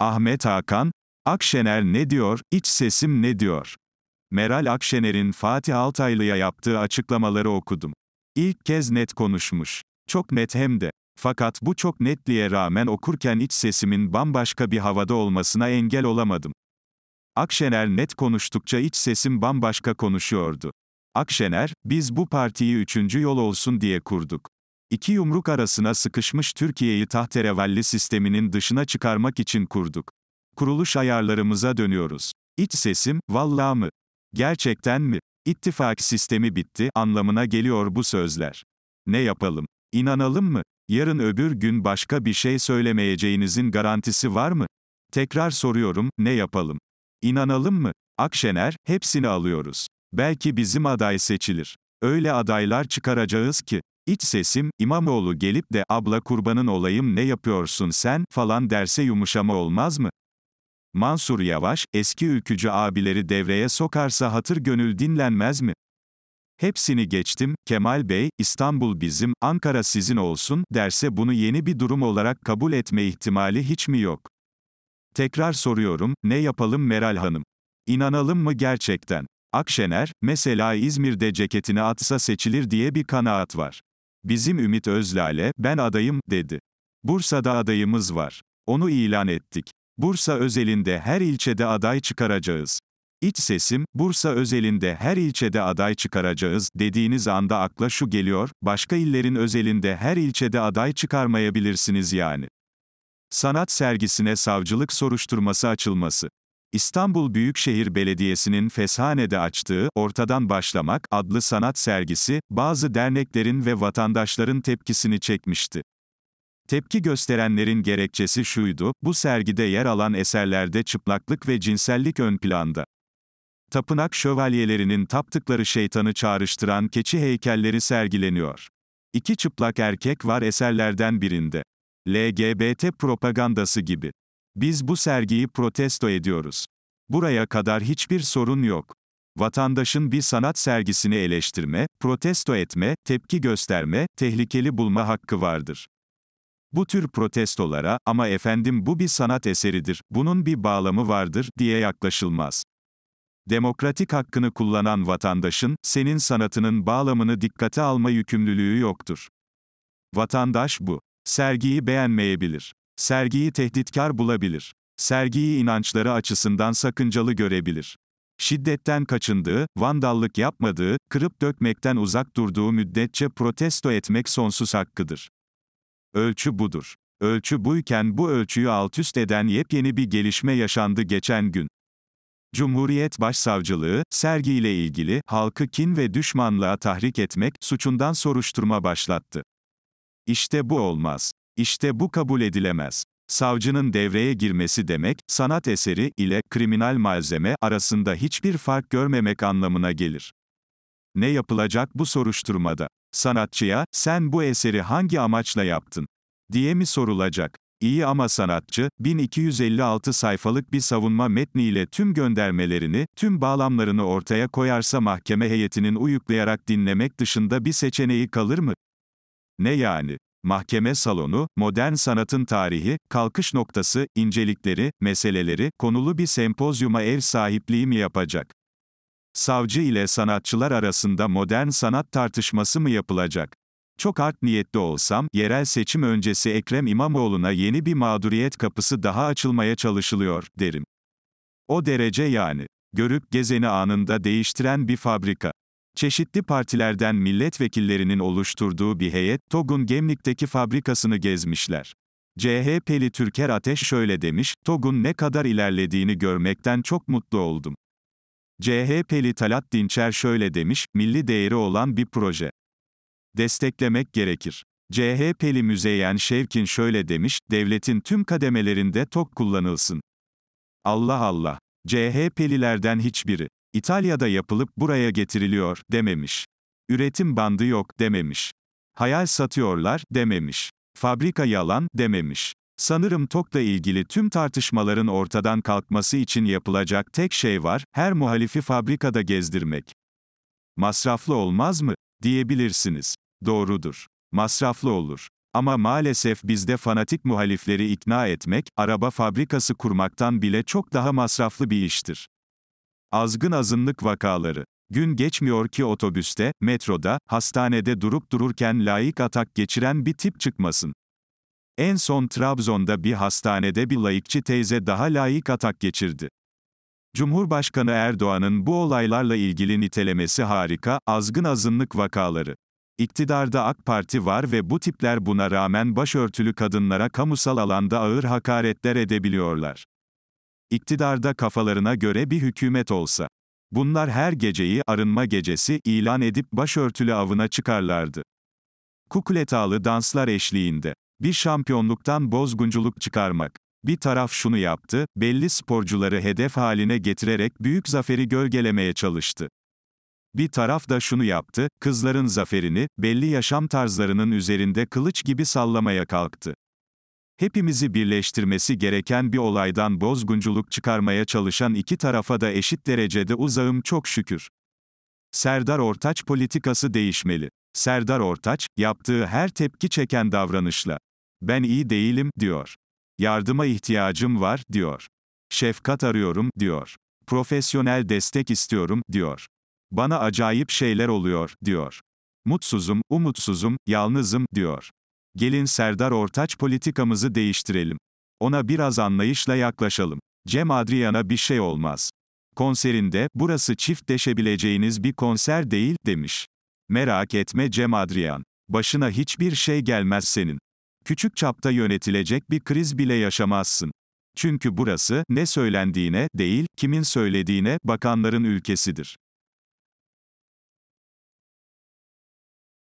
Ahmet Hakan, Akşener ne diyor, iç sesim ne diyor? Meral Akşener'in Fatih Altaylı'ya yaptığı açıklamaları okudum. İlk kez net konuşmuş. Çok net hem de. Fakat bu çok netliğe rağmen okurken iç sesimin bambaşka bir havada olmasına engel olamadım. Akşener net konuştukça iç sesim bambaşka konuşuyordu. Akşener, biz bu partiyi üçüncü yol olsun diye kurduk. İki yumruk arasına sıkışmış Türkiye'yi tahterevalli sisteminin dışına çıkarmak için kurduk. Kuruluş ayarlarımıza dönüyoruz. İç sesim, valla mı? Gerçekten mi? İttifak sistemi bitti anlamına geliyor bu sözler. Ne yapalım? İnanalım mı? Yarın öbür gün başka bir şey söylemeyeceğinizin garantisi var mı? Tekrar soruyorum, ne yapalım? İnanalım mı? Akşener, hepsini alıyoruz. Belki bizim aday seçilir. Öyle adaylar çıkaracağız ki İç sesim, İmamoğlu gelip de abla kurbanın olayım ne yapıyorsun sen falan derse yumuşama olmaz mı? Mansur Yavaş, eski ülkücü abileri devreye sokarsa hatır gönül dinlenmez mi? Hepsini geçtim, Kemal Bey, İstanbul bizim, Ankara sizin olsun derse bunu yeni bir durum olarak kabul etme ihtimali hiç mi yok? Tekrar soruyorum, ne yapalım Meral Hanım? İnanalım mı gerçekten? Akşener, mesela İzmir'de ceketini atsa seçilir diye bir kanaat var. Bizim Ümit Özlale, ben adayım, dedi. Bursa'da adayımız var. Onu ilan ettik. Bursa özelinde her ilçede aday çıkaracağız. İç sesim, Bursa özelinde her ilçede aday çıkaracağız dediğiniz anda akla şu geliyor, başka illerin özelinde her ilçede aday çıkarmayabilirsiniz yani. Sanat sergisine savcılık soruşturması açılması. İstanbul Büyükşehir Belediyesi'nin Feshane'de açtığı Ortadan Başlamak adlı sanat sergisi, bazı derneklerin ve vatandaşların tepkisini çekmişti. Tepki gösterenlerin gerekçesi şuydu, bu sergide yer alan eserlerde çıplaklık ve cinsellik ön planda. Tapınak şövalyelerinin taptıkları şeytanı çağrıştıran keçi heykelleri sergileniyor. İki çıplak erkek var eserlerden birinde. LGBT propagandası gibi. Biz bu sergiyi protesto ediyoruz. Buraya kadar hiçbir sorun yok. Vatandaşın bir sanat sergisini eleştirme, protesto etme, tepki gösterme, tehlikeli bulma hakkı vardır. Bu tür protestolara, ama efendim bu bir sanat eseridir, bunun bir bağlamı vardır, diye yaklaşılmaz. Demokratik hakkını kullanan vatandaşın, senin sanatının bağlamını dikkate alma yükümlülüğü yoktur. Vatandaş bu. Sergiyi beğenmeyebilir. Sergiyi tehditkar bulabilir. Sergiyi inançları açısından sakıncalı görebilir. Şiddetten kaçındığı, vandallık yapmadığı, kırıp dökmekten uzak durduğu müddetçe protesto etmek sonsuz hakkıdır. Ölçü budur. Ölçü buyken bu ölçüyü alt üst eden yepyeni bir gelişme yaşandı geçen gün. Cumhuriyet Başsavcılığı, sergiyle ilgili, halkı kin ve düşmanlığa tahrik etmek, suçundan soruşturma başlattı. İşte bu olmaz. İşte bu kabul edilemez. Savcının devreye girmesi demek, sanat eseri ile kriminal malzeme arasında hiçbir fark görmemek anlamına gelir. Ne yapılacak bu soruşturmada? Sanatçıya, sen bu eseri hangi amaçla yaptın? diye mi sorulacak? İyi ama sanatçı, 1256 sayfalık bir savunma metniyle tüm göndermelerini, tüm bağlamlarını ortaya koyarsa mahkeme heyetinin uyuklayarak dinlemek dışında bir seçeneği kalır mı? Ne yani? Mahkeme salonu, modern sanatın tarihi, kalkış noktası, incelikleri, meseleleri konulu bir sempozyuma ev sahipliği mi yapacak? Savcı ile sanatçılar arasında modern sanat tartışması mı yapılacak? Çok art niyetli olsam, yerel seçim öncesi Ekrem İmamoğlu'na yeni bir mağduriyet kapısı daha açılmaya çalışılıyor, derim. O derece yani. Görüp gezeni anında değiştiren bir fabrika. Çeşitli partilerden milletvekillerinin oluşturduğu bir heyet, TOG'un Gemlik'teki fabrikasını gezmişler. CHP'li Türker Ateş şöyle demiş, TOG'un ne kadar ilerlediğini görmekten çok mutlu oldum. CHP'li Talat Dinçer şöyle demiş, milli değeri olan bir proje. Desteklemek gerekir. CHP'li Müzeyyen Şevkin şöyle demiş, devletin tüm kademelerinde TOG kullanılsın. Allah Allah. CHP'lilerden hiçbiri. İtalya'da yapılıp buraya getiriliyor, dememiş. Üretim bandı yok, dememiş. Hayal satıyorlar, dememiş. Fabrika yalan, dememiş. Sanırım TOK'la ilgili tüm tartışmaların ortadan kalkması için yapılacak tek şey var, her muhalifi fabrikada gezdirmek. Masraflı olmaz mı? diyebilirsiniz. Doğrudur. Masraflı olur. Ama maalesef bizde fanatik muhalifleri ikna etmek, araba fabrikası kurmaktan bile çok daha masraflı bir iştir. Azgın azınlık vakaları. Gün geçmiyor ki otobüste, metroda, hastanede durup dururken layık atak geçiren bir tip çıkmasın. En son Trabzon'da bir hastanede bir layıkçı teyze daha layık atak geçirdi. Cumhurbaşkanı Erdoğan'ın bu olaylarla ilgili nitelemesi harika, azgın azınlık vakaları. İktidarda AK Parti var ve bu tipler buna rağmen başörtülü kadınlara kamusal alanda ağır hakaretler edebiliyorlar iktidarda kafalarına göre bir hükümet olsa. Bunlar her geceyi arınma gecesi ilan edip başörtülü avına çıkarlardı. Kukuletalı danslar eşliğinde. Bir şampiyonluktan bozgunculuk çıkarmak. Bir taraf şunu yaptı, belli sporcuları hedef haline getirerek büyük zaferi gölgelemeye çalıştı. Bir taraf da şunu yaptı, kızların zaferini, belli yaşam tarzlarının üzerinde kılıç gibi sallamaya kalktı. Hepimizi birleştirmesi gereken bir olaydan bozgunculuk çıkarmaya çalışan iki tarafa da eşit derecede uzağım çok şükür. Serdar Ortaç politikası değişmeli. Serdar Ortaç, yaptığı her tepki çeken davranışla, ben iyi değilim, diyor. Yardıma ihtiyacım var, diyor. Şefkat arıyorum, diyor. Profesyonel destek istiyorum, diyor. Bana acayip şeyler oluyor, diyor. Mutsuzum, umutsuzum, yalnızım, diyor. Gelin Serdar Ortaç politikamızı değiştirelim. Ona biraz anlayışla yaklaşalım. Cem Adrian'a bir şey olmaz. Konserinde, burası çiftleşebileceğiniz bir konser değil, demiş. Merak etme Cem Adrian. Başına hiçbir şey gelmez senin. Küçük çapta yönetilecek bir kriz bile yaşamazsın. Çünkü burası, ne söylendiğine, değil, kimin söylediğine, bakanların ülkesidir.